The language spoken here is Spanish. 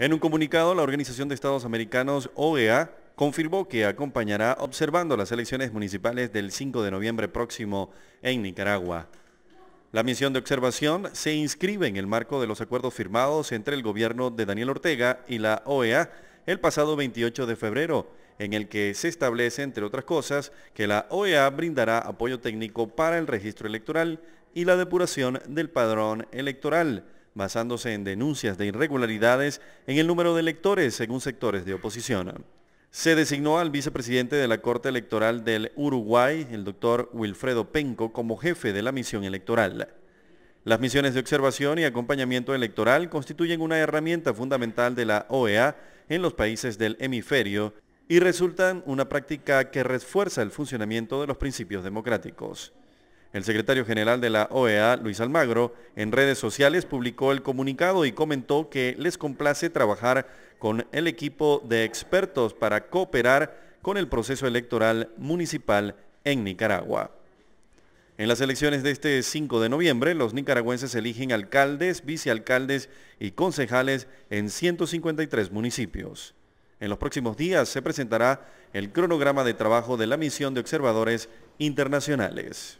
En un comunicado, la Organización de Estados Americanos, OEA, confirmó que acompañará observando las elecciones municipales del 5 de noviembre próximo en Nicaragua. La misión de observación se inscribe en el marco de los acuerdos firmados entre el gobierno de Daniel Ortega y la OEA el pasado 28 de febrero, en el que se establece, entre otras cosas, que la OEA brindará apoyo técnico para el registro electoral y la depuración del padrón electoral basándose en denuncias de irregularidades en el número de electores según sectores de oposición. Se designó al vicepresidente de la Corte Electoral del Uruguay, el doctor Wilfredo Penco, como jefe de la misión electoral. Las misiones de observación y acompañamiento electoral constituyen una herramienta fundamental de la OEA en los países del hemisferio y resultan una práctica que refuerza el funcionamiento de los principios democráticos. El secretario general de la OEA, Luis Almagro, en redes sociales publicó el comunicado y comentó que les complace trabajar con el equipo de expertos para cooperar con el proceso electoral municipal en Nicaragua. En las elecciones de este 5 de noviembre, los nicaragüenses eligen alcaldes, vicealcaldes y concejales en 153 municipios. En los próximos días se presentará el cronograma de trabajo de la misión de observadores internacionales.